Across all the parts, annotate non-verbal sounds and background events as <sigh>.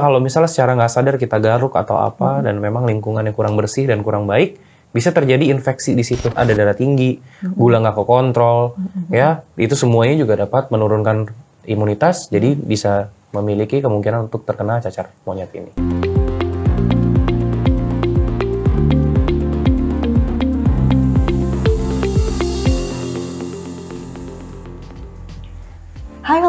kalau misalnya secara nggak sadar kita garuk atau apa hmm. dan memang lingkungan yang kurang bersih dan kurang baik bisa terjadi infeksi di situ ada darah tinggi hmm. gula nggak kekontrol hmm. ya itu semuanya juga dapat menurunkan imunitas jadi bisa memiliki kemungkinan untuk terkena cacar monyet ini.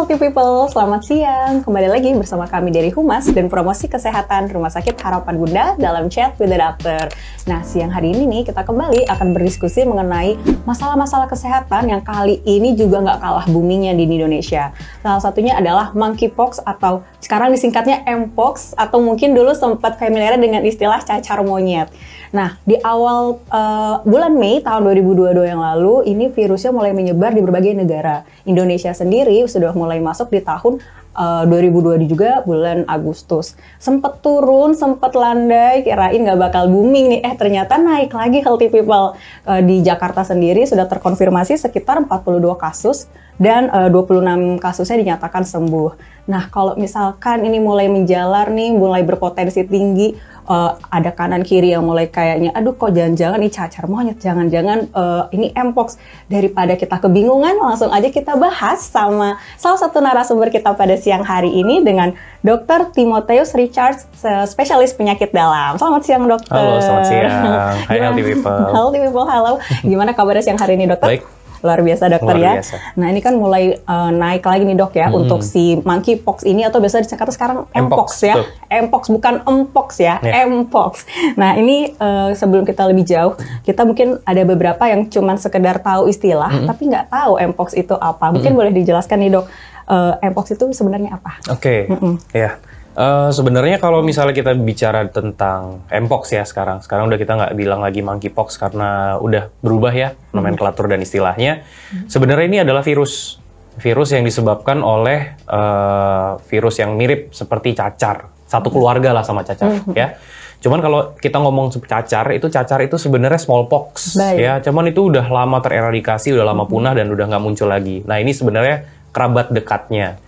Healthy People, selamat siang. Kembali lagi bersama kami dari Humas dan Promosi Kesehatan Rumah Sakit Harapan Bunda dalam Chat with the Doctor. Nah, siang hari ini nih kita kembali akan berdiskusi mengenai masalah-masalah kesehatan yang kali ini juga nggak kalah boomingnya di Indonesia. Salah satunya adalah monkeypox atau sekarang disingkatnya Mpox atau mungkin dulu sempat familiar dengan istilah cacar monyet. Nah, di awal uh, bulan Mei tahun 2022 yang lalu, ini virusnya mulai menyebar di berbagai negara. Indonesia sendiri sudah mulai masuk di tahun eh, uh, 2022 juga bulan Agustus. Sempet turun, sempet landai, kirain nggak bakal booming nih. Eh ternyata naik lagi healthy people. Uh, di Jakarta sendiri sudah terkonfirmasi sekitar 42 kasus dan uh, 26 kasusnya dinyatakan sembuh. Nah, kalau misalkan ini mulai menjalar nih, mulai berpotensi tinggi, uh, ada kanan kiri yang mulai kayaknya aduh kok jangan-jangan ini cacar monyet jangan-jangan uh, ini mpox daripada kita kebingungan langsung aja kita bahas sama salah satu narasumber kita pada siang hari ini dengan Dr. Timoteus Richards eh, spesialis penyakit dalam selamat siang dokter halo selamat siang <laughs> Hai healthy people healthy people halo gimana kabarnya siang hari ini dokter baik Luar biasa dokter Luar ya. biasa. ya. Nah ini kan mulai uh, naik lagi nih dok ya hmm. untuk si monkeypox ini atau biasa dikata sekarang mpox ya. Mpox bukan mpox ya, yeah. mpox. Nah ini uh, sebelum kita lebih jauh, kita mungkin ada beberapa yang cuman sekedar tahu istilah hmm. tapi nggak tahu mpox itu apa. Mungkin hmm. boleh dijelaskan nih dok, uh, mpox itu sebenarnya apa? Oke, okay. hmm. ya. Yeah Uh, Sebenarnya kalau misalnya kita bicara tentang mpox ya sekarang, sekarang udah kita nggak bilang lagi monkeypox karena udah berubah ya hmm. nomenklatur dan istilahnya. Hmm. Sebenarnya ini adalah virus, virus yang disebabkan oleh uh, virus yang mirip seperti cacar, satu hmm. keluarga lah sama cacar ya. Cuman kalau kita ngomong cacar, itu cacar itu sebenarnya smallpox Baik. ya. Cuman itu udah lama tereradikasi, udah lama punah dan udah nggak muncul lagi. Nah ini sebenarnya kerabat dekatnya.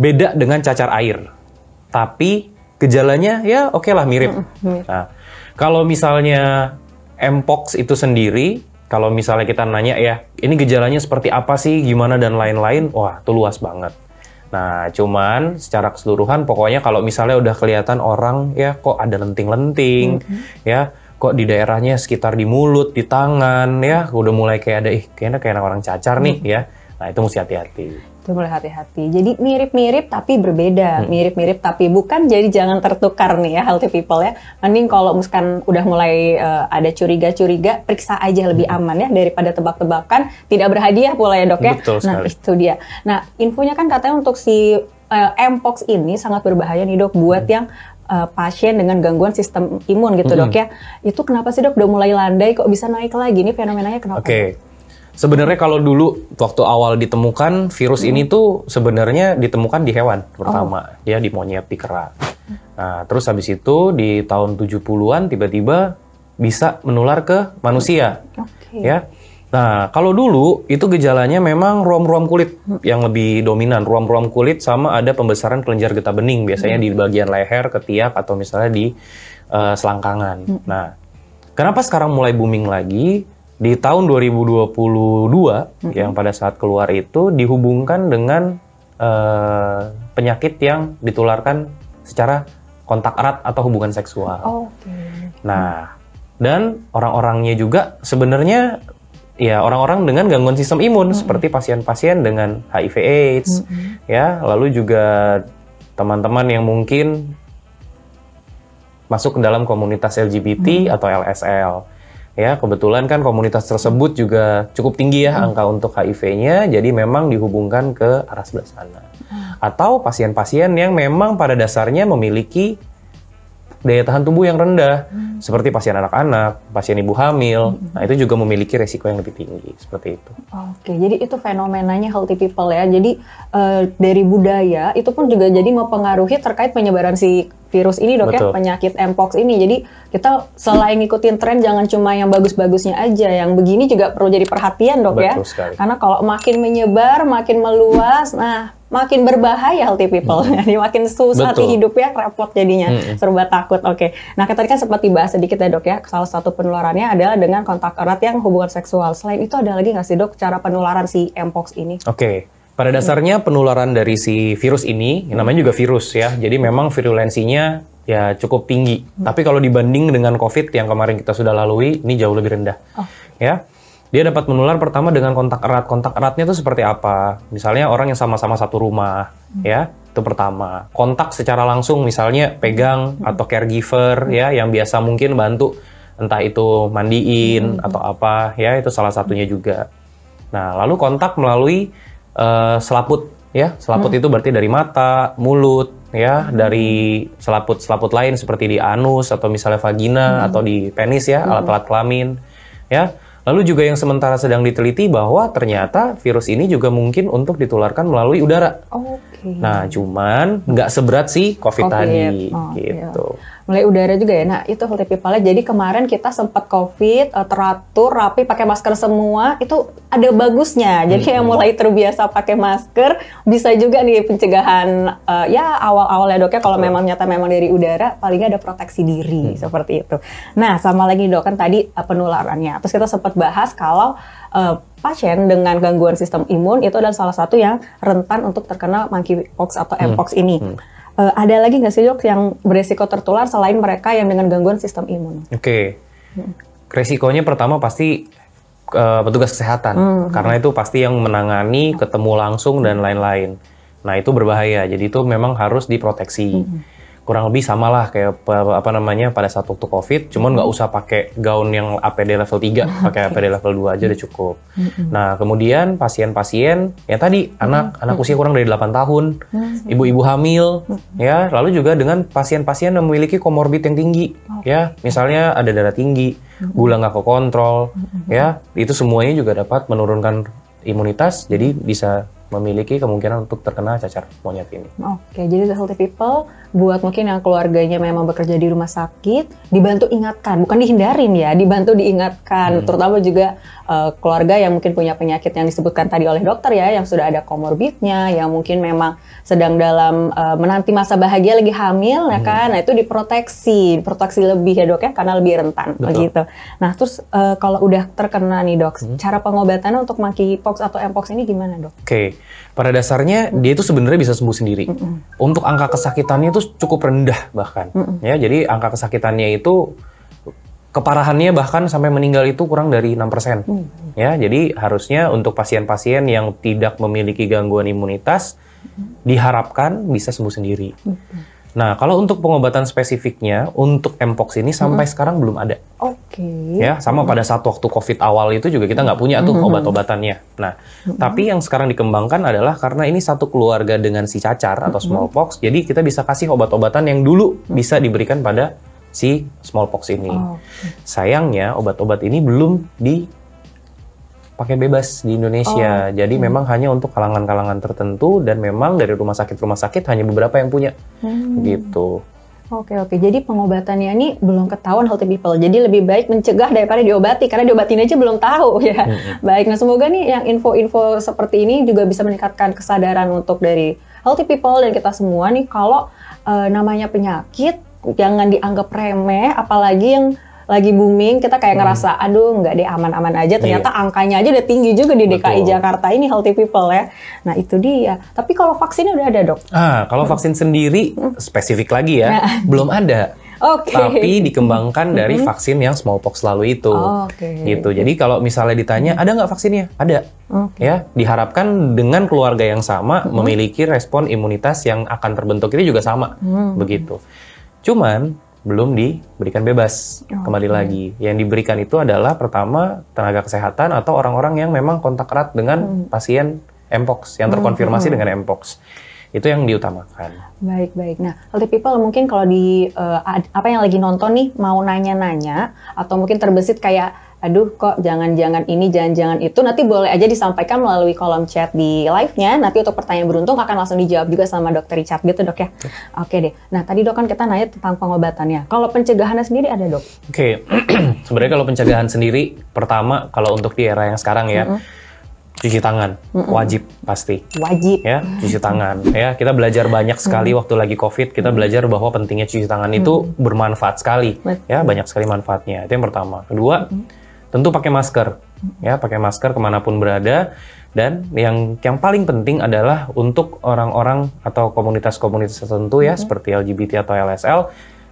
Beda dengan cacar air tapi gejalanya ya oke okay lah mirip. Nah, kalau misalnya mpox itu sendiri, kalau misalnya kita nanya ya, ini gejalanya seperti apa sih, gimana dan lain-lain, wah itu luas banget. Nah, cuman secara keseluruhan pokoknya kalau misalnya udah kelihatan orang ya kok ada lenting-lenting, mm-hmm. ya kok di daerahnya sekitar di mulut, di tangan, ya udah mulai kayak ada ih kayaknya kayak orang cacar nih, mm-hmm. ya. Nah, itu mesti hati-hati mulai hati-hati. Jadi mirip-mirip tapi berbeda, hmm. mirip-mirip hmm. tapi bukan. Jadi jangan tertukar nih ya healthy people ya. Mending kalau misalkan udah mulai uh, ada curiga-curiga, periksa aja lebih hmm. aman ya daripada tebak-tebakan. Tidak berhadiah pula ya dok ya. Betul nah, sekali. Nah itu dia. Nah infonya kan katanya untuk si uh, mpox ini sangat berbahaya nih dok buat hmm. yang uh, pasien dengan gangguan sistem imun gitu -hmm. dok ya. Itu kenapa sih dok udah mulai landai kok bisa naik lagi? nih fenomenanya kenapa? Oke, okay. Sebenarnya kalau dulu waktu awal ditemukan virus hmm. ini tuh sebenarnya ditemukan di hewan pertama, oh. ya di monyet, di kera. Nah, terus habis itu di tahun 70-an tiba-tiba bisa menular ke manusia. Okay. Ya. Nah, kalau dulu itu gejalanya memang ruam-ruam kulit yang lebih dominan, ruam-ruam kulit sama ada pembesaran kelenjar getah bening biasanya hmm. di bagian leher, ketiak atau misalnya di uh, selangkangan. Hmm. Nah, kenapa sekarang mulai booming lagi? di tahun 2022 hmm. yang pada saat keluar itu dihubungkan dengan uh, penyakit yang ditularkan secara kontak erat atau hubungan seksual. Oh, Oke. Okay. Nah, dan orang-orangnya juga sebenarnya ya orang-orang dengan gangguan sistem imun mm -hmm. seperti pasien-pasien dengan HIV/AIDS, mm -hmm. ya lalu juga teman-teman yang mungkin masuk ke dalam komunitas LGBT mm -hmm. atau LSL. Ya, kebetulan kan komunitas tersebut juga cukup tinggi ya hmm. angka untuk HIV-nya, jadi memang dihubungkan ke arah sebelah sana. Hmm. Atau pasien-pasien yang memang pada dasarnya memiliki daya tahan tubuh yang rendah, hmm. seperti pasien anak-anak, pasien ibu hamil. Hmm. Nah, itu juga memiliki resiko yang lebih tinggi seperti itu. Oke, jadi itu fenomenanya healthy people ya. Jadi uh, dari budaya itu pun juga jadi mempengaruhi terkait penyebaran si virus ini dok ya, Betul. ya penyakit mpox ini. Jadi kita selain ngikutin tren jangan cuma yang bagus-bagusnya aja, yang begini juga perlu jadi perhatian dok Betul ya. Sekali. Karena kalau makin menyebar, makin meluas, nah makin berbahaya healthy people. Hmm. <laughs> Jadi makin susah di hidup ya, repot jadinya, hmm. serba takut. Oke. Okay. Nah, tadi kan sempat dibahas sedikit ya, Dok ya. Salah satu penularannya adalah dengan kontak erat yang hubungan seksual. Selain itu ada lagi nggak sih, Dok, cara penularan si Mpox ini? Oke. Okay. Pada dasarnya hmm. penularan dari si virus ini, namanya juga virus ya. Jadi memang virulensinya ya cukup tinggi. Hmm. Tapi kalau dibanding dengan COVID yang kemarin kita sudah lalui, ini jauh lebih rendah. Oh. Ya dia dapat menular pertama dengan kontak erat. Kontak eratnya itu seperti apa? Misalnya orang yang sama-sama satu rumah, hmm. ya, itu pertama. Kontak secara langsung misalnya pegang hmm. atau caregiver hmm. ya yang biasa mungkin bantu entah itu mandiin hmm. atau apa, ya, itu salah satunya juga. Nah, lalu kontak melalui uh, selaput ya. Selaput hmm. itu berarti dari mata, mulut, ya, hmm. dari selaput-selaput lain seperti di anus atau misalnya vagina hmm. atau di penis ya, hmm. alat-alat kelamin, ya Lalu juga yang sementara sedang diteliti bahwa ternyata virus ini juga mungkin untuk ditularkan melalui udara. Okay. Nah, cuman nggak seberat sih COVID, COVID. tadi, oh, iya. gitu. Iya mulai udara juga ya. Nah, itu healthy people -nya. Jadi kemarin kita sempat COVID, eh, teratur, rapi, pakai masker semua. Itu ada bagusnya. Jadi hmm. yang mulai terbiasa pakai masker, bisa juga nih pencegahan uh, ya awal-awal ya dok ya. kalau memang nyata memang dari udara, palingnya ada proteksi diri hmm. seperti itu. Nah, sama lagi dok kan tadi uh, penularannya. Terus kita sempat bahas kalau uh, pasien dengan gangguan sistem imun itu adalah salah satu yang rentan untuk terkena monkeypox atau hmm. mpox hmm. ini. Hmm uh, ada lagi nggak sih dok yang beresiko tertular selain mereka yang dengan gangguan sistem imun? Oke, okay. Hmm. resikonya pertama pasti uh, petugas kesehatan hmm. karena itu pasti yang menangani, ketemu langsung dan lain-lain. Nah itu berbahaya, jadi itu memang harus diproteksi. Hmm kurang lebih sama lah kayak apa namanya pada saat waktu covid cuman nggak usah pakai gaun yang APD level 3 <laughs> pakai APD level 2 aja udah cukup nah kemudian pasien-pasien ya tadi anak anak usia kurang dari 8 tahun ibu-ibu hamil ya lalu juga dengan pasien-pasien yang memiliki komorbid yang tinggi ya misalnya ada darah tinggi gula nggak kekontrol ya itu semuanya juga dapat menurunkan imunitas jadi bisa memiliki kemungkinan untuk terkena cacar monyet ini. Oke, okay, jadi the healthy people buat mungkin yang keluarganya memang bekerja di rumah sakit dibantu ingatkan bukan dihindarin ya dibantu diingatkan hmm. terutama juga uh, keluarga yang mungkin punya penyakit yang disebutkan tadi oleh dokter ya yang sudah ada komorbidnya yang mungkin memang sedang dalam uh, menanti masa bahagia lagi hamil ya hmm. ya kan nah itu diproteksi proteksi lebih ya dok ya karena lebih rentan Betul. begitu nah terus uh, kalau udah terkena nih dok hmm. cara pengobatan untuk monkeypox atau mpox ini gimana dok? Oke okay pada dasarnya dia itu sebenarnya bisa sembuh sendiri. Mm -mm. Untuk angka kesakitannya itu cukup rendah bahkan. Mm -mm. Ya, jadi angka kesakitannya itu keparahannya bahkan sampai meninggal itu kurang dari 6%. Mm -mm. Ya, jadi harusnya untuk pasien-pasien yang tidak memiliki gangguan imunitas mm -mm. diharapkan bisa sembuh sendiri. Mm -mm. Nah, kalau untuk pengobatan spesifiknya untuk mpox ini sampai hmm. sekarang belum ada. Oke. Okay. Ya, sama pada saat waktu COVID awal itu juga kita nggak punya tuh hmm. obat-obatannya. Nah, hmm. tapi yang sekarang dikembangkan adalah karena ini satu keluarga dengan si cacar atau smallpox, hmm. jadi kita bisa kasih obat-obatan yang dulu hmm. bisa diberikan pada si smallpox ini. Oh, Sayangnya obat-obat ini belum di Pakai bebas di Indonesia. Oh, Jadi hmm. memang hanya untuk kalangan-kalangan tertentu dan memang dari rumah sakit-rumah sakit hanya beberapa yang punya. Hmm. Gitu. Oke oke. Jadi pengobatannya ini belum ketahuan healthy people. Jadi lebih baik mencegah daripada diobati karena diobatin aja belum tahu ya. Hmm. Baik. Nah semoga nih yang info-info seperti ini juga bisa meningkatkan kesadaran untuk dari healthy people dan kita semua nih kalau uh, namanya penyakit jangan dianggap remeh apalagi yang lagi booming kita kayak hmm. ngerasa aduh nggak deh aman-aman aja iya. ternyata iya. angkanya aja udah tinggi juga di DKI Jakarta ini healthy people ya nah itu dia tapi kalau vaksinnya udah ada dok ah kalau hmm. vaksin hmm. sendiri spesifik lagi ya nah. <laughs> belum ada Okay. Tapi dikembangkan dari mm -hmm. vaksin yang smallpox lalu itu. Oh, okay. Gitu. Jadi kalau misalnya ditanya ada nggak vaksinnya? Ada. Okay. Ya, diharapkan dengan keluarga yang sama mm -hmm. memiliki respon imunitas yang akan terbentuk ini juga sama. Mm -hmm. Begitu. Cuman belum diberikan bebas oh, kembali lagi. Yang diberikan itu adalah pertama tenaga kesehatan atau orang-orang yang memang kontak erat dengan hmm. pasien mpox yang terkonfirmasi hmm. hmm, hmm. dengan mpox itu yang diutamakan. Baik baik. Nah, healthy people mungkin kalau di uh, apa yang lagi nonton nih mau nanya-nanya atau mungkin terbesit kayak aduh kok jangan-jangan ini, jangan-jangan itu, nanti boleh aja disampaikan melalui kolom chat di live-nya. Nanti untuk pertanyaan beruntung akan langsung dijawab juga sama dokter Richard gitu dok ya. Oke okay deh. Nah tadi dok kan kita nanya tentang pengobatannya. Kalau pencegahannya sendiri ada dok? Oke, okay. <clears throat> sebenarnya kalau pencegahan sendiri, pertama kalau untuk di era yang sekarang ya, mm -hmm. cuci tangan mm mm wajib pasti. Wajib. Ya cuci tangan. ya kita belajar banyak sekali mm -hmm. waktu lagi COVID kita belajar bahwa pentingnya cuci tangan itu bermanfaat sekali. Betul. Ya banyak sekali manfaatnya. Itu yang pertama. Kedua. Mm -hmm tentu pakai masker ya pakai masker kemanapun berada dan yang yang paling penting adalah untuk orang-orang atau komunitas-komunitas tertentu ya -hmm. seperti LGBT atau LSL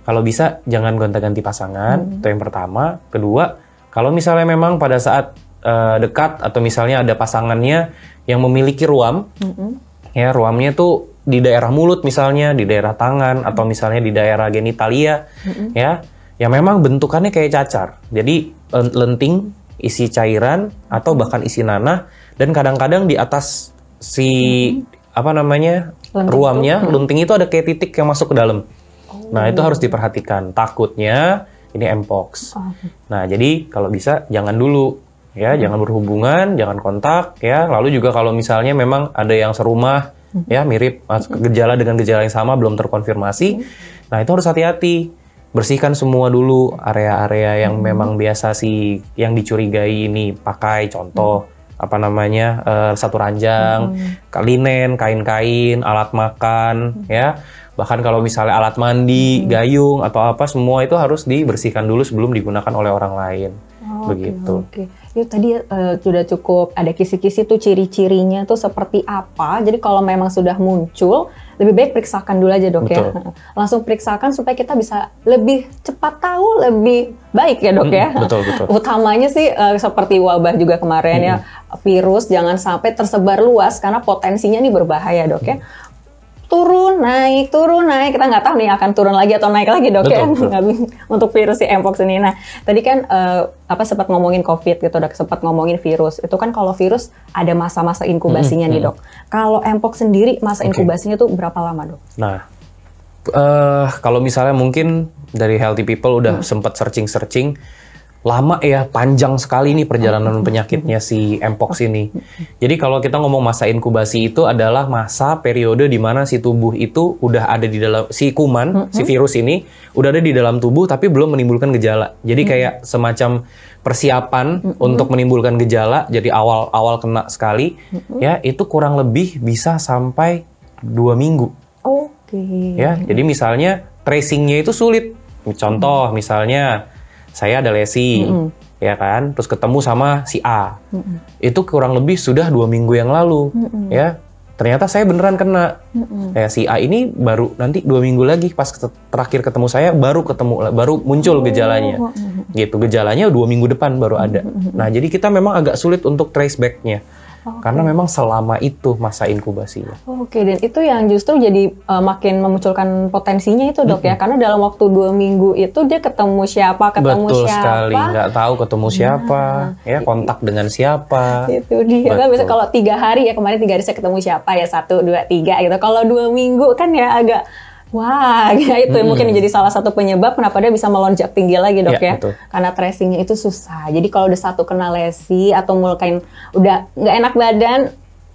kalau bisa jangan gonta-ganti pasangan -hmm. itu yang pertama kedua kalau misalnya memang pada saat uh, dekat atau misalnya ada pasangannya yang memiliki ruam -hmm. ya ruamnya tuh di daerah mulut misalnya di daerah tangan -hmm. atau misalnya di daerah genitalia mm -hmm. ya yang memang bentukannya kayak cacar jadi lenting, isi cairan atau bahkan isi nanah dan kadang-kadang di atas si hmm. apa namanya lenting ruamnya itu. Hmm. lenting itu ada kayak titik yang masuk ke dalam. Oh. Nah itu harus diperhatikan. Takutnya ini mpox. Oh. Nah jadi kalau bisa jangan dulu ya, hmm. jangan berhubungan, jangan kontak ya. Lalu juga kalau misalnya memang ada yang serumah hmm. ya mirip hmm. gejala dengan gejala yang sama belum terkonfirmasi, hmm. nah itu harus hati-hati bersihkan semua dulu area-area yang hmm. memang biasa sih yang dicurigai ini pakai contoh hmm. apa namanya uh, satu ranjang hmm. kalinen kain-kain alat makan hmm. ya bahkan kalau misalnya alat mandi hmm. gayung atau apa semua itu harus dibersihkan dulu sebelum digunakan oleh orang lain oh, begitu okay, okay. Yuk ya, tadi uh, sudah cukup ada kisi-kisi tuh ciri-cirinya tuh seperti apa jadi kalau memang sudah muncul lebih baik periksakan dulu aja dok ya. Betul. ya. <laughs> Langsung periksakan supaya kita bisa lebih cepat tahu lebih baik ya dok mm -hmm. ya. Betul betul. <laughs> Utamanya sih uh, seperti wabah juga kemarin mm -hmm. ya virus jangan sampai tersebar luas karena potensinya ini berbahaya dok mm -hmm. ya turun naik turun naik kita nggak tahu nih akan turun lagi atau naik lagi dok betul, ya betul. untuk virus si mpox ini nah tadi kan uh, apa sempat ngomongin covid gitu udah sempat ngomongin virus itu kan kalau virus ada masa-masa inkubasinya hmm, nih dok hmm. kalau mpox sendiri masa okay. inkubasinya tuh berapa lama dok nah uh, kalau misalnya mungkin dari healthy people udah hmm. sempat searching searching lama ya, panjang sekali nih perjalanan hmm. penyakitnya si mpox hmm. ini. Jadi kalau kita ngomong masa inkubasi itu adalah masa periode di mana si tubuh itu udah ada di dalam si kuman, mm -hmm. si virus ini udah ada di dalam tubuh tapi belum menimbulkan gejala. Jadi hmm. kayak mm -hmm. semacam persiapan mm -hmm. untuk menimbulkan gejala. Jadi awal-awal kena sekali, mm -hmm. ya itu kurang lebih bisa sampai dua minggu. Oke. Okay. Ya, jadi misalnya tracingnya itu sulit. Contoh mm -hmm. misalnya saya ada lesi mm -hmm. ya kan terus ketemu sama si A mm -hmm. itu kurang lebih sudah dua minggu yang lalu mm -hmm. ya ternyata saya beneran kena mm ya si A ini baru nanti dua minggu lagi pas terakhir ketemu saya baru ketemu baru muncul oh, gejalanya mm gitu gejalanya dua minggu depan baru ada nah jadi kita memang agak sulit untuk trace back-nya. back-nya. Karena memang selama itu masa inkubasinya. Oke, dan itu yang justru jadi uh, makin memunculkan potensinya itu dok mm -hmm. ya, karena dalam waktu dua minggu itu dia ketemu siapa, ketemu Betul siapa. Betul sekali, nggak tahu ketemu siapa, nah, ya kontak dengan siapa. Itu dia. Kan kalau tiga hari ya kemarin tiga hari saya ketemu siapa ya satu dua tiga gitu. Kalau dua minggu kan ya agak Wah, <laughs> ya itu hmm. mungkin jadi salah satu penyebab kenapa dia bisa melonjak tinggi lagi dok ya, ya. karena tracingnya itu susah. Jadi kalau udah satu kena lesi atau mulai udah nggak enak badan,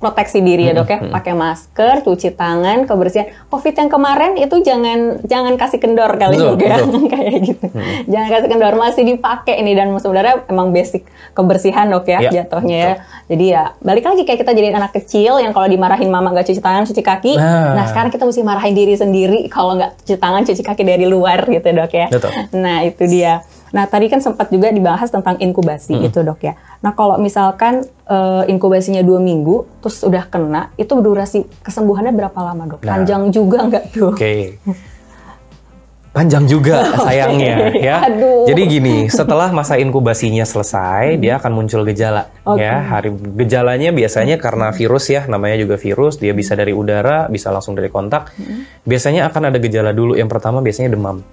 proteksi diri ya dok ya pakai masker cuci tangan kebersihan covid yang kemarin itu jangan jangan kasih kendor kali betul, juga <laughs> kayak gitu hmm. jangan kasih kendor masih dipakai ini dan sebenarnya emang basic kebersihan dok ya, ya jatuhnya ya jadi ya balik lagi kayak kita jadi anak kecil yang kalau dimarahin mama nggak cuci tangan cuci kaki nah. nah sekarang kita mesti marahin diri sendiri kalau nggak cuci tangan cuci kaki dari luar gitu dok ya betul. nah itu dia Nah, tadi kan sempat juga dibahas tentang inkubasi hmm. gitu dok ya. Nah, kalau misalkan uh, inkubasinya dua minggu, terus udah kena, itu durasi kesembuhannya berapa lama dok? Nah, Panjang juga nggak tuh? Oke, okay. <laughs> Panjang juga <laughs> sayangnya ya. Aduh. Jadi gini, setelah masa inkubasinya selesai, hmm. dia akan muncul gejala okay. ya. Hari gejalanya biasanya karena hmm. virus ya, namanya juga virus, dia bisa dari udara, bisa langsung dari kontak. Hmm. Biasanya akan ada gejala dulu. Yang pertama biasanya demam.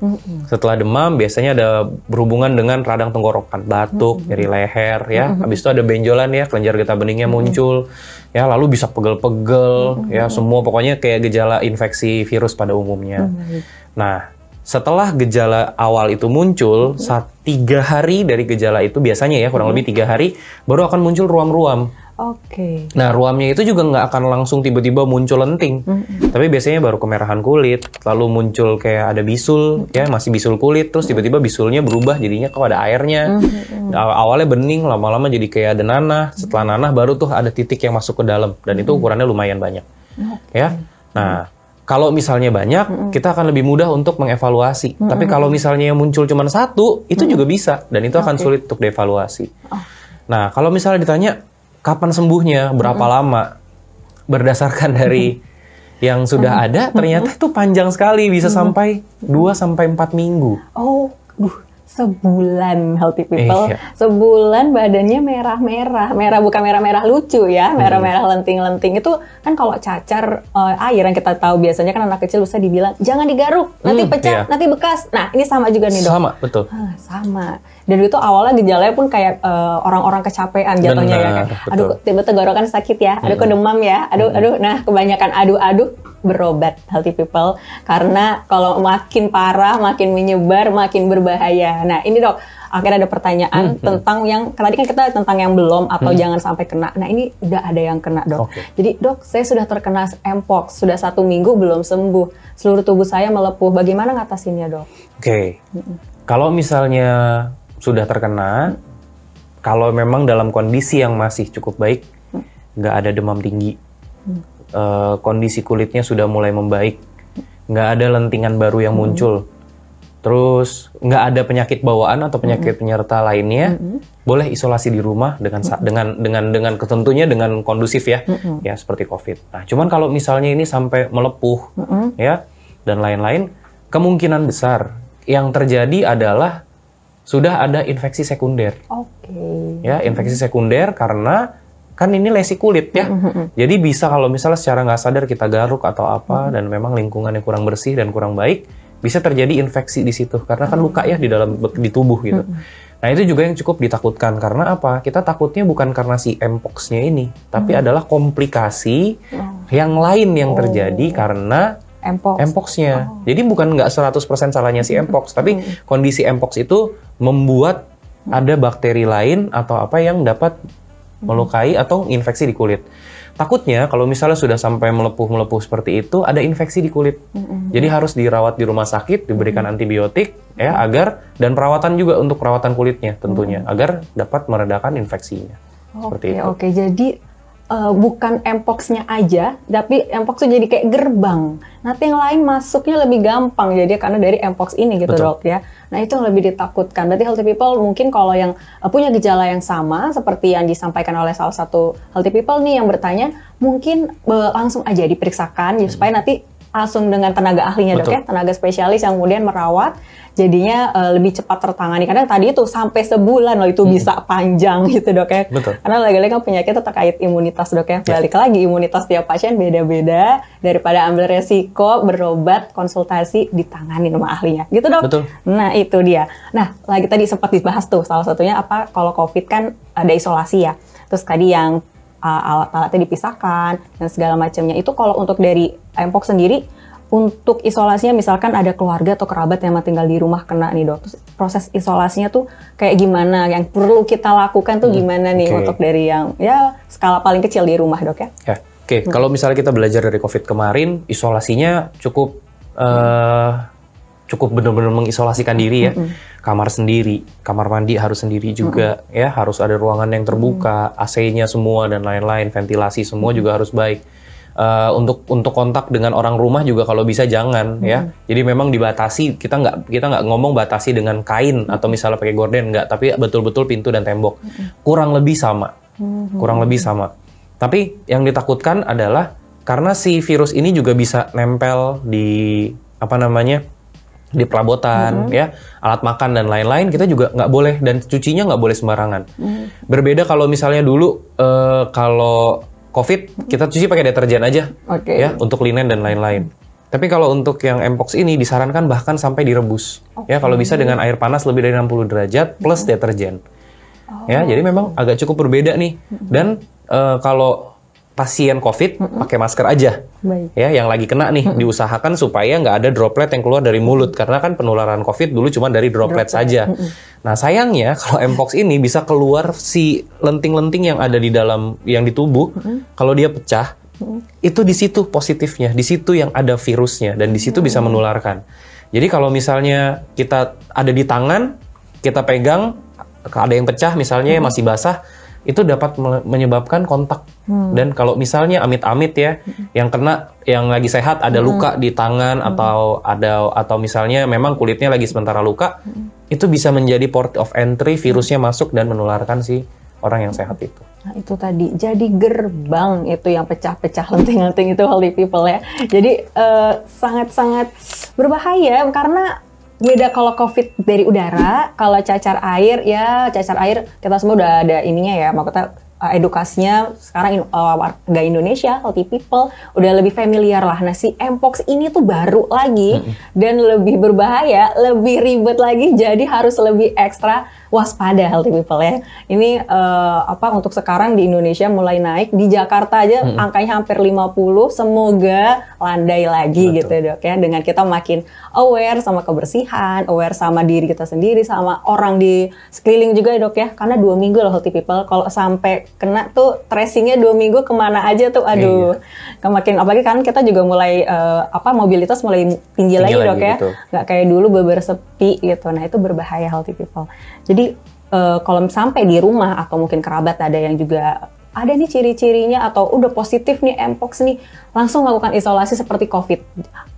Setelah demam biasanya ada berhubungan dengan radang tenggorokan, batuk, nyeri leher ya. Habis itu ada benjolan ya, kelenjar getah beningnya muncul ya, lalu bisa pegel-pegel ya, semua pokoknya kayak gejala infeksi virus pada umumnya. Nah, setelah gejala awal itu muncul, hmm. saat tiga hari dari gejala itu biasanya ya kurang hmm. lebih tiga hari baru akan muncul ruam-ruam. Oke. Okay. Nah ruamnya itu juga nggak akan langsung tiba-tiba muncul lenting, mm-hmm. tapi biasanya baru kemerahan kulit, lalu muncul kayak ada bisul, mm-hmm. ya masih bisul kulit, terus mhm. tiba-tiba bisulnya berubah jadinya kok ada airnya. Mm-hmm. Awalnya bening, lama-lama jadi kayak ada nanah. Setelah mhm. nanah baru tuh ada titik yang masuk ke dalam dan itu ukurannya lumayan banyak, okay. ya. Nah kalau misalnya banyak, mm -hmm. kita akan lebih mudah untuk mengevaluasi. Mm -hmm. Tapi kalau misalnya yang muncul cuma satu, itu mm -hmm. juga bisa dan itu akan okay. sulit untuk dievaluasi. Oh. Nah, kalau misalnya ditanya kapan sembuhnya, berapa mm -hmm. lama, berdasarkan dari yang sudah ada, ternyata itu panjang sekali, bisa sampai 2 sampai empat minggu. Oh, duh sebulan healthy people iya. sebulan badannya merah-merah merah bukan merah-merah lucu ya iya. merah-merah lenting-lenting itu kan kalau cacar uh, air yang kita tahu biasanya kan anak kecil bisa dibilang jangan digaruk nanti hmm, pecah iya. nanti bekas nah ini sama juga nih dok sama betul ah, sama dan itu awalnya gejalanya pun kayak orang eh, orang-orang kecapean jatuhnya ya kan. Aduh, tiba tiba tenggorokan sakit ya. Aduh, kok demam ya. Aduh, hmm. aduh. Nah, kebanyakan aduh-aduh berobat healthy people karena kalau makin parah, makin menyebar, makin berbahaya. Nah, ini dok akhirnya ada pertanyaan hmm, tentang yang tadi kan kita tentang yang belum atau hmm. jangan sampai kena. Nah ini udah ada yang kena dok. Okay. Jadi dok saya sudah terkena mpox sudah satu minggu belum sembuh seluruh tubuh saya melepuh. Bagaimana ngatasinnya dok? Oke. Okay. Hmm. Kalau misalnya sudah terkena, kalau memang dalam kondisi yang masih cukup baik, nggak ada demam tinggi, eh, kondisi kulitnya sudah mulai membaik, nggak ada lentingan baru yang hmm. muncul, terus nggak ada penyakit bawaan atau hmm. penyakit penyerta lainnya, hmm. boleh isolasi di rumah dengan dengan dengan dengan ketentunya dengan kondusif ya, ya seperti COVID. Nah, cuman kalau misalnya ini sampai melepuh, ya dan lain-lain, kemungkinan besar yang terjadi adalah sudah ada infeksi sekunder. Oke. Okay. Ya, infeksi sekunder karena kan ini lesi kulit ya. Mm-hmm, mm-hmm. Jadi bisa kalau misalnya secara nggak sadar kita garuk atau apa mm dan memang lingkungan yang kurang bersih dan kurang baik bisa terjadi infeksi di situ karena kan luka ya di dalam di tubuh gitu. Mm-hmm. Nah itu juga yang cukup ditakutkan karena apa? Kita takutnya bukan karena si mpox-nya ini, tapi mm-hmm. adalah komplikasi mm. yang lain yang oh. terjadi karena mpox. mpox-nya. Oh. Jadi bukan nggak 100% salahnya si mpox, tapi kondisi mpox itu membuat ada bakteri lain atau apa yang dapat hmm. melukai atau infeksi di kulit. Takutnya kalau misalnya sudah sampai melepuh-melepuh seperti itu ada infeksi di kulit. Hmm, hmm, Jadi harus dirawat di rumah sakit, diberikan antibiotik ya agar dan perawatan juga untuk perawatan kulitnya tentunya agar dapat meredakan infeksinya. Oke, okay, oke. Okay. Jadi uh, bukan empoxnya aja, tapi empox tuh jadi kayak gerbang. Nanti yang lain masuknya lebih gampang jadi karena dari empox ini gitu Betul. dok ya. Nah itu yang lebih ditakutkan. Berarti healthy people mungkin kalau yang uh, punya gejala yang sama seperti yang disampaikan oleh salah satu healthy people nih yang bertanya, mungkin uh, langsung aja diperiksakan hmm. ya, supaya nanti langsung dengan tenaga ahlinya Betul. dok ya, tenaga spesialis yang kemudian merawat, jadinya uh, lebih cepat tertangani. Karena tadi itu sampai sebulan loh itu hmm. bisa panjang <laughs> gitu dok ya. Betul. Karena lagi-lagi kan penyakit itu terkait imunitas dok ya. ya. Balik lagi imunitas tiap pasien beda-beda. Daripada ambil resiko berobat, konsultasi, ditangani sama ahlinya. Gitu dok. Betul. Nah itu dia. Nah lagi tadi sempat dibahas tuh salah satunya apa kalau COVID kan ada isolasi ya. Terus tadi yang Uh, alat-alatnya dipisahkan dan segala macamnya. Itu kalau untuk dari empok sendiri untuk isolasinya misalkan ada keluarga atau kerabat yang tinggal di rumah kena nih dok, proses isolasinya tuh kayak gimana? Yang perlu kita lakukan tuh hmm, gimana nih okay. untuk dari yang ya skala paling kecil di rumah dok ya? ya. Oke, okay. hmm. kalau misalnya kita belajar dari COVID kemarin, isolasinya cukup uh, cukup benar-benar mengisolasikan diri ya. Hmm. hmm kamar sendiri, kamar mandi harus sendiri juga mm ya, harus ada ruangan yang terbuka, AC-nya semua dan lain-lain, ventilasi semua mm juga harus baik. Uh, untuk untuk kontak dengan orang rumah juga kalau bisa jangan ya. Jadi memang dibatasi kita nggak kita nggak ngomong batasi dengan kain atau misalnya pakai gorden nggak, tapi betul-betul pintu dan tembok kurang lebih sama, mm-hmm. kurang lebih sama. Tapi yang ditakutkan adalah karena si virus ini juga bisa nempel di apa namanya di perabotan mm -hmm. ya alat makan dan lain-lain kita juga nggak boleh dan cucinya nggak boleh sembarangan mm -hmm. berbeda kalau misalnya dulu uh, kalau covid kita cuci pakai deterjen aja okay. ya untuk linen dan lain-lain tapi kalau untuk yang mpox ini disarankan bahkan sampai direbus okay. ya kalau bisa dengan air panas lebih dari 60 derajat plus mm -hmm. deterjen ya, oh. ya jadi memang agak cukup berbeda nih mm -hmm. dan uh, kalau pasien COVID mm-hmm. pakai masker aja. Baik. Ya, yang lagi kena nih mm-hmm. diusahakan supaya nggak ada droplet yang keluar dari mulut karena kan penularan COVID dulu cuma dari droplet, droplet. saja. Mm-hmm. Nah, sayangnya kalau mpox ini bisa keluar si lenting-lenting yang ada di dalam yang di tubuh mm-hmm. kalau dia pecah mm-hmm. itu di situ positifnya, di situ yang ada virusnya dan di situ mm-hmm. bisa menularkan. Jadi kalau misalnya kita ada di tangan, kita pegang ada yang pecah misalnya mm-hmm. masih basah itu dapat menyebabkan kontak. Hmm. Dan kalau misalnya amit-amit ya, hmm. yang kena yang lagi sehat ada hmm. luka di tangan hmm. atau ada atau misalnya memang kulitnya lagi sementara luka, hmm. itu bisa menjadi port of entry hmm. virusnya masuk dan menularkan si orang yang sehat itu. Nah, itu tadi. Jadi gerbang itu yang pecah-pecah lenting-lenting itu healthy people ya. Jadi eh, sangat-sangat uh, sangat -sangat berbahaya karena beda kalau covid dari udara kalau cacar air ya cacar air kita semua udah ada ininya ya maksudnya uh, edukasinya sekarang uh, warga Indonesia healthy people udah lebih familiar lah. Nah si mpox ini tuh baru lagi mm -hmm. dan lebih berbahaya, lebih ribet lagi. Jadi harus lebih ekstra waspada healthy people ya. Ini uh, apa untuk sekarang di Indonesia mulai naik, di Jakarta aja hmm. angkanya hampir 50. Semoga landai lagi Betul. gitu Dok ya dengan kita makin aware sama kebersihan, aware sama diri kita sendiri, sama orang di sekeliling juga ya Dok ya. Karena dua minggu loh healthy people kalau sampai kena tuh tracingnya dua minggu kemana aja tuh iya. aduh. Iya. Makin apalagi kan kita juga mulai uh, apa mobilitas mulai tinggi, lagi, lagi Dok ya. Betul. Nggak kayak dulu beberapa sepi gitu. Nah, itu berbahaya healthy people. Jadi uh, kalau sampai di rumah atau mungkin kerabat ada yang juga ada nih ciri-cirinya atau udah positif nih mpox nih langsung lakukan isolasi seperti covid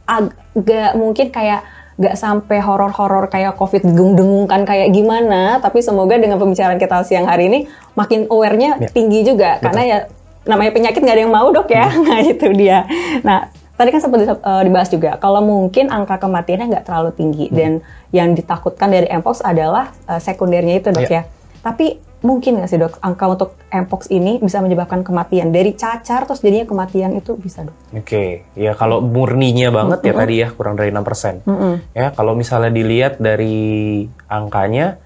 agak mungkin kayak gak sampai horor-horor kayak covid dengung-dengungkan kayak gimana tapi semoga dengan pembicaraan kita siang hari ini makin awarenya ya. tinggi juga Betul. karena ya namanya penyakit nggak ada yang mau dok ya <laughs> nah itu dia nah tadi kan sempat eh, dibahas juga kalau mungkin angka kematiannya nggak terlalu tinggi hmm. dan yang ditakutkan dari mpox adalah uh, sekundernya itu dok yeah. ya. Tapi mungkin nggak sih dok angka untuk mpox ini bisa menyebabkan kematian dari cacar terus jadinya kematian itu bisa dok? Oke, okay. ya kalau murninya banget mm -hmm. ya tadi ya kurang dari 6%. persen. Mm -hmm. Ya kalau misalnya dilihat dari angkanya.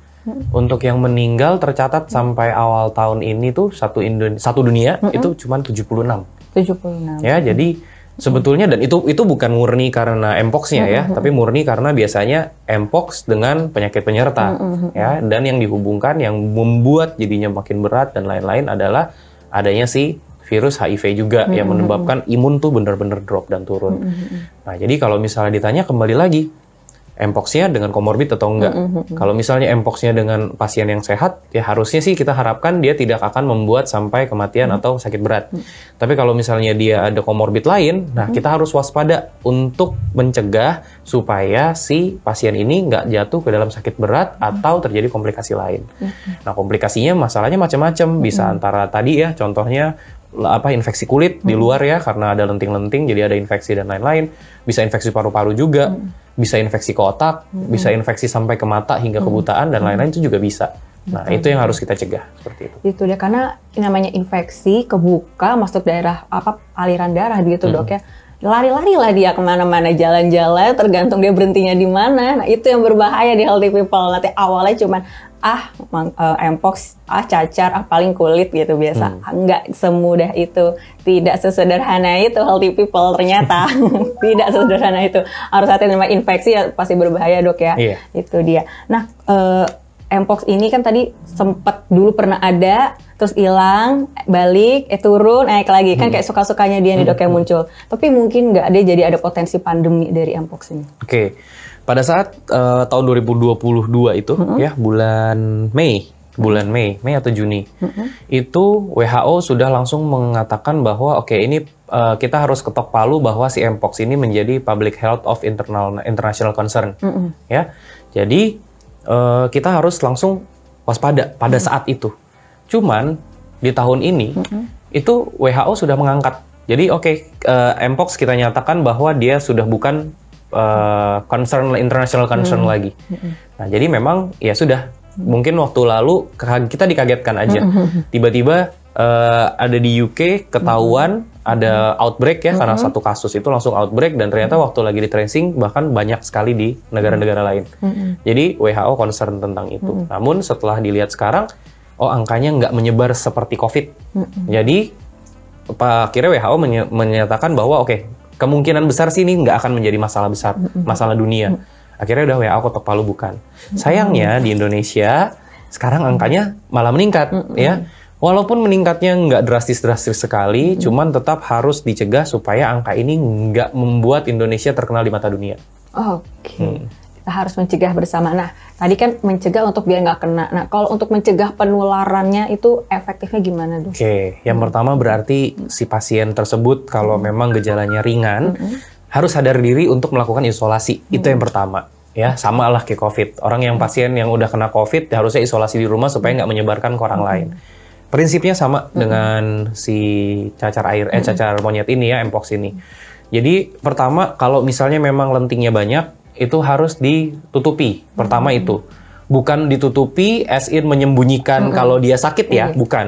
Untuk yang meninggal tercatat sampai awal tahun ini tuh satu Indone satu dunia mm-hmm. itu cuma 76. 76. Ya, jadi Sebetulnya dan itu itu bukan murni karena empoksnya ya, mm-hmm. tapi murni karena biasanya mpox dengan penyakit penyerta mm-hmm. ya dan yang dihubungkan yang membuat jadinya makin berat dan lain-lain adalah adanya si virus HIV juga mm-hmm. yang menyebabkan imun tuh benar-benar drop dan turun. Mm-hmm. Nah, jadi kalau misalnya ditanya kembali lagi mpox-nya dengan komorbid atau enggak. Mm -hmm. Kalau misalnya mpox-nya dengan pasien yang sehat, ya harusnya sih kita harapkan dia tidak akan membuat sampai kematian mm -hmm. atau sakit berat. Mm -hmm. Tapi kalau misalnya dia ada komorbid lain, nah mm -hmm. kita harus waspada untuk mencegah supaya si pasien ini enggak jatuh ke dalam sakit berat mm -hmm. atau terjadi komplikasi lain. Mm -hmm. Nah komplikasinya masalahnya macam-macam, bisa mm -hmm. antara tadi ya contohnya apa infeksi kulit mm -hmm. di luar ya karena ada lenting-lenting jadi ada infeksi dan lain-lain, bisa infeksi paru-paru juga. Mm -hmm bisa infeksi ke otak, hmm. bisa infeksi sampai ke mata hingga kebutaan dan lain-lain itu juga bisa. Nah, Betul. itu yang harus kita cegah seperti itu. Itu dia karena namanya infeksi kebuka masuk daerah apa aliran darah gitu, hmm. Dok ya lari-lari lah dia kemana-mana jalan-jalan tergantung dia berhentinya di mana nah itu yang berbahaya di healthy people nanti awalnya cuman ah empox eh, ah cacar ah paling kulit gitu biasa hmm. nggak semudah itu tidak sesederhana itu healthy people ternyata <laughs> tidak sesederhana itu harus hati sama infeksi ya pasti berbahaya dok ya yeah. itu dia nah uh, Mpox ini kan tadi sempat dulu pernah ada terus hilang balik eh turun naik lagi kan hmm. kayak suka sukanya dia nih hmm. dok yang muncul tapi mungkin nggak ada jadi ada potensi pandemi dari mpox ini oke okay. pada saat uh, tahun 2022 itu hmm. ya bulan Mei bulan Mei, Mei atau Juni, hmm itu WHO sudah langsung mengatakan bahwa oke okay, ini uh, kita harus ketok palu bahwa si mpox ini menjadi public health of internal international concern, mm-hmm. ya. Jadi uh, kita harus langsung waspada pada mm-hmm. saat itu, Cuman di tahun ini mm -hmm. itu WHO sudah mengangkat. Jadi oke, okay, uh, eh, Mpox kita nyatakan bahwa dia sudah bukan uh, concern international concern mm -hmm. lagi. Nah, jadi memang ya sudah mungkin waktu lalu kita dikagetkan aja. Tiba-tiba uh, ada di UK ketahuan ada outbreak ya karena satu kasus itu langsung outbreak dan ternyata waktu lagi di tracing bahkan banyak sekali di negara-negara lain. Jadi WHO concern tentang itu. Namun setelah dilihat sekarang oh angkanya nggak menyebar seperti COVID. Mm-hmm. Jadi akhirnya WHO menye- menyatakan bahwa oke okay, kemungkinan besar sih ini nggak akan menjadi masalah besar, mm-hmm. masalah dunia. Mm-hmm. Akhirnya udah WHO ketok palu bukan. Sayangnya di Indonesia sekarang angkanya malah meningkat mm-hmm. ya. Walaupun meningkatnya nggak drastis-drastis sekali, hmm. cuman tetap harus dicegah supaya angka ini nggak membuat Indonesia terkenal di mata dunia. Oke. Okay. Hmm kita harus mencegah bersama. Nah, tadi kan mencegah untuk biar nggak kena. Nah, kalau untuk mencegah penularannya itu efektifnya gimana dok? Oke, okay. yang hmm. pertama berarti si pasien tersebut kalau hmm. memang gejalanya ringan hmm. harus sadar diri untuk melakukan isolasi. Hmm. Itu yang pertama ya sama lah kayak COVID. Orang yang hmm. pasien yang udah kena COVID ya harusnya isolasi di rumah supaya nggak menyebarkan ke orang hmm. lain. Prinsipnya sama hmm. dengan si cacar air, eh hmm. cacar monyet ini ya, empox ini. Jadi pertama kalau misalnya memang lentingnya banyak, itu harus ditutupi. Pertama hmm. itu. Bukan ditutupi as in menyembunyikan hmm. kalau dia sakit ya, hmm. bukan.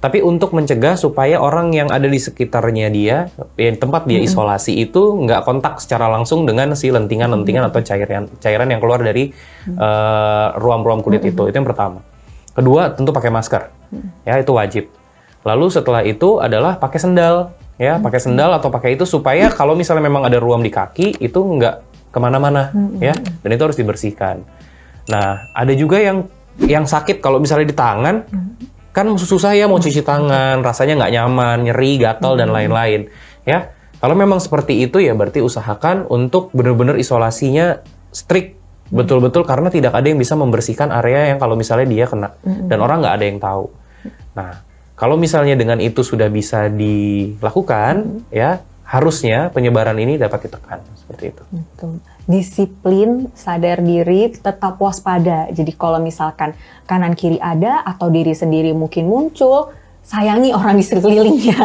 Tapi untuk mencegah supaya orang yang ada di sekitarnya dia, yang tempat dia hmm. isolasi itu nggak kontak secara langsung dengan si lentingan-lentingan hmm. atau cairan cairan yang keluar dari hmm. uh, ruam-ruam kulit hmm. itu. Itu yang pertama. Kedua, tentu pakai masker. Hmm. Ya, itu wajib. Lalu setelah itu adalah pakai sendal ya hmm. pakai sendal atau pakai itu supaya kalau misalnya memang ada ruam di kaki itu nggak kemana-mana hmm. ya dan itu harus dibersihkan nah ada juga yang yang sakit kalau misalnya di tangan hmm. kan susah ya mau cuci tangan rasanya nggak nyaman nyeri gatal hmm. dan lain-lain ya kalau memang seperti itu ya berarti usahakan untuk benar-benar isolasinya strict betul-betul karena tidak ada yang bisa membersihkan area yang kalau misalnya dia kena mm-hmm. dan orang nggak ada yang tahu. Nah, kalau misalnya dengan itu sudah bisa dilakukan mm-hmm. ya, harusnya penyebaran ini dapat ditekan seperti itu. Betul. Gitu. Disiplin, sadar diri, tetap waspada. Jadi kalau misalkan kanan kiri ada atau diri sendiri mungkin muncul, sayangi orang di sekelilingnya.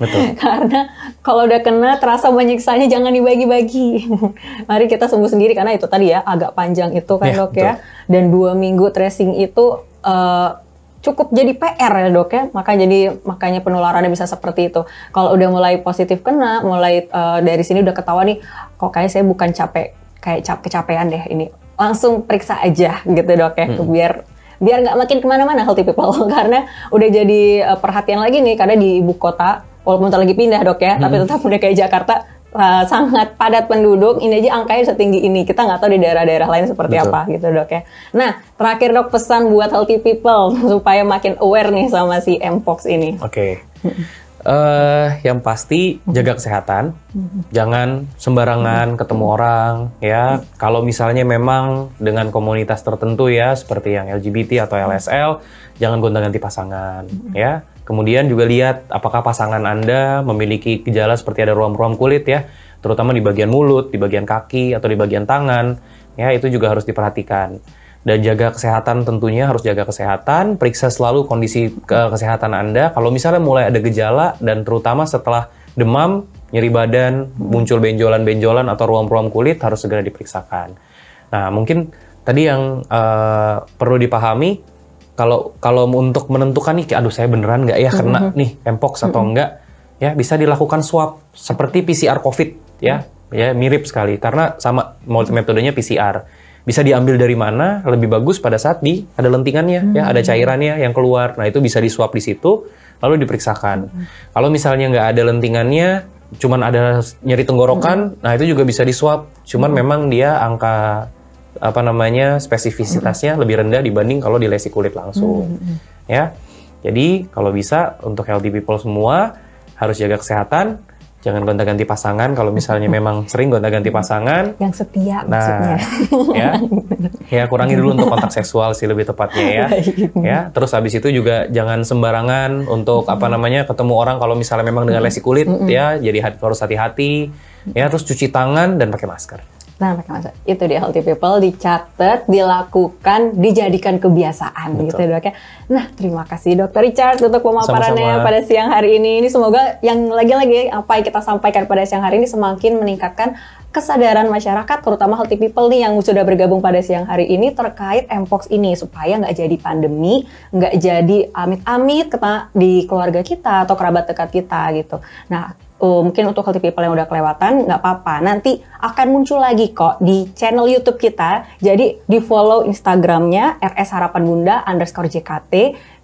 Betul. <laughs> karena kalau udah kena terasa menyiksanya jangan dibagi-bagi. <laughs> Mari kita sembuh sendiri karena itu tadi ya agak panjang itu kan ya, dok ya. betul. ya. Dan dua minggu tracing itu uh, cukup jadi PR ya dok ya maka jadi makanya penularannya bisa seperti itu kalau udah mulai positif kena mulai uh, dari sini udah ketawa nih kok kayak saya bukan capek kayak cap kecapean deh ini langsung periksa aja gitu dok ya hmm. biar biar nggak makin kemana-mana healthy people <laughs> karena udah jadi uh, perhatian lagi nih karena di ibu kota walaupun lagi pindah dok ya hmm. tapi tetap udah kayak Jakarta uh, sangat padat penduduk, ini aja angkanya setinggi ini. Kita nggak tahu di daerah-daerah lain seperti Betul. apa gitu dok ya. Nah terakhir dok pesan buat healthy people <laughs> supaya makin aware nih sama si mpox ini. Oke. Okay. Uh, eh, yang pasti jaga kesehatan, jangan sembarangan ketemu orang ya. Kalau misalnya memang dengan komunitas tertentu ya, seperti yang LGBT atau LSL, jangan gonta-ganti pasangan ya Kemudian juga lihat apakah pasangan Anda memiliki gejala seperti ada ruam-ruam kulit ya, terutama di bagian mulut, di bagian kaki, atau di bagian tangan. Ya, itu juga harus diperhatikan. Dan jaga kesehatan tentunya harus jaga kesehatan, periksa selalu kondisi kesehatan Anda. Kalau misalnya mulai ada gejala dan terutama setelah demam, nyeri badan, muncul benjolan-benjolan atau ruam-ruam kulit harus segera diperiksakan. Nah, mungkin tadi yang uh, perlu dipahami kalau kalau untuk menentukan nih aduh saya beneran nggak ya mm-hmm. kena mm -hmm. nih mpox atau mm -hmm. enggak ya bisa dilakukan swab seperti PCR COVID ya ya mirip sekali karena sama metodenya PCR bisa diambil dari mana lebih bagus pada saat di ada lentingannya hmm. ya ada mm-hmm. cairannya yang keluar nah itu bisa disuap di situ lalu diperiksakan hmm. kalau misalnya nggak ada lentingannya cuman ada nyeri tenggorokan hmm. nah itu juga bisa disuap cuman hmm. memang dia angka apa namanya spesifisitasnya lebih rendah dibanding kalau di lesi kulit langsung hmm, hmm, hmm. ya jadi kalau bisa untuk healthy people semua harus jaga kesehatan jangan gonta-ganti pasangan kalau misalnya <laughs> memang sering gonta-ganti pasangan yang setia nah, maksudnya ya <laughs> ya kurangi dulu untuk kontak seksual sih lebih tepatnya ya ya terus habis itu juga jangan sembarangan untuk apa hmm. namanya ketemu orang kalau misalnya memang dengan lesi kulit ya jadi harus hati-hati ya terus cuci tangan dan pakai masker Nah, pakai masuk. Itu dia healthy people dicatat, dilakukan, dijadikan kebiasaan Betul. gitu dok ya. Nah, terima kasih Dokter Richard untuk pemaparannya Sama-sama. pada siang hari ini. Ini semoga yang lagi-lagi apa yang kita sampaikan pada siang hari ini semakin meningkatkan kesadaran masyarakat, terutama healthy people nih yang sudah bergabung pada siang hari ini terkait mpox ini supaya nggak jadi pandemi, nggak jadi amit-amit di keluarga kita atau kerabat dekat kita gitu. Nah, uh, mungkin untuk healthy people yang udah kelewatan nggak apa-apa nanti akan muncul lagi kok di channel YouTube kita jadi di follow Instagramnya RS Harapan Bunda underscore JKT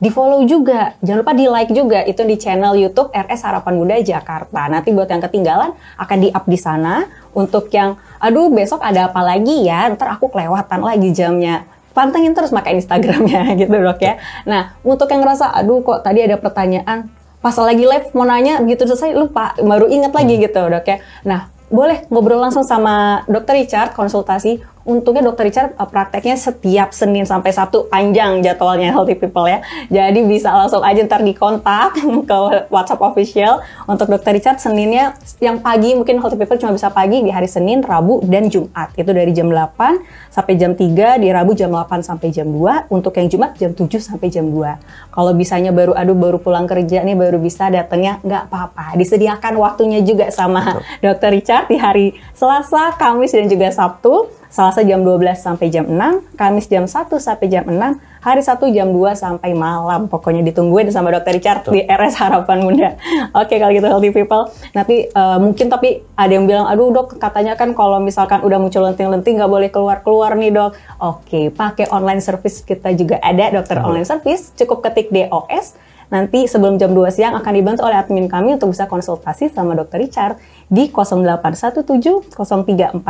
di follow juga jangan lupa di like juga itu di channel YouTube RS Harapan Bunda Jakarta nanti buat yang ketinggalan akan di up di sana untuk yang aduh besok ada apa lagi ya ntar aku kelewatan lagi jamnya pantengin terus makan Instagramnya <laughs> gitu dok ya. Nah untuk yang ngerasa aduh kok tadi ada pertanyaan pas lagi live mau nanya gitu selesai lupa baru ingat lagi hmm. gitu dok ya nah boleh ngobrol langsung sama dokter Richard konsultasi untungnya dokter Richard eh, prakteknya setiap Senin sampai Sabtu panjang jadwalnya Healthy People ya. Jadi bisa langsung aja ntar dikontak <laughs> ke WhatsApp official untuk dokter Richard Seninnya yang pagi mungkin Healthy People cuma bisa pagi di hari Senin, Rabu dan Jumat. Itu dari jam 8 sampai jam 3, di Rabu jam 8 sampai jam 2, untuk yang Jumat jam 7 sampai jam 2. Kalau bisanya baru aduh baru pulang kerja nih baru bisa datangnya nggak apa-apa. Disediakan waktunya juga sama dokter Richard di hari Selasa, Kamis dan juga Sabtu Selasa jam 12 sampai jam 6, Kamis jam 1 sampai jam 6, hari 1 jam 2 sampai malam. Pokoknya ditungguin sama Dokter Richard Tuh. di RS <laughs> Harapan Bunda. Oke okay, kalau gitu healthy people, nanti uh, mungkin tapi ada yang bilang, aduh dok katanya kan kalau misalkan udah muncul lenting-lenting nggak boleh keluar-keluar nih dok. Oke, okay, pakai online service kita juga ada dokter online service, cukup ketik DOS. Nanti sebelum jam 2 siang akan dibantu oleh admin kami untuk bisa konsultasi sama dokter Richard di 0817-0349-0318.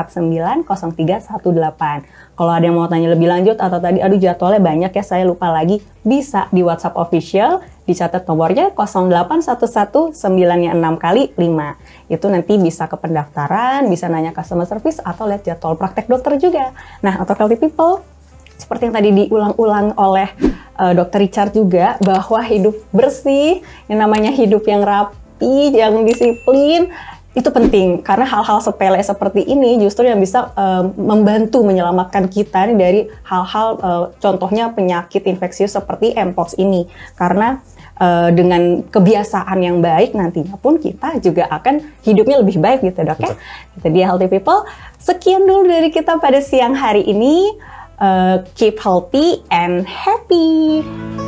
Kalau ada yang mau tanya lebih lanjut atau tadi aduh jadwalnya banyak ya saya lupa lagi, bisa di WhatsApp official dicatat nomornya 0811 kali 5. Itu nanti bisa ke pendaftaran, bisa nanya customer service atau lihat jadwal praktek dokter juga. Nah, atau healthy people, seperti yang tadi diulang-ulang oleh uh, eh, Dr. Richard juga bahwa hidup bersih, yang namanya hidup yang rapi, yang disiplin itu penting karena hal-hal sepele seperti ini justru yang bisa uh, membantu menyelamatkan kita nih dari hal-hal uh, contohnya penyakit infeksius seperti mpox ini karena uh, dengan kebiasaan yang baik nantinya pun kita juga akan hidupnya lebih baik gitu dok ya. Itu dia healthy people. Sekian dulu dari kita pada siang hari ini. Uh, keep healthy and happy.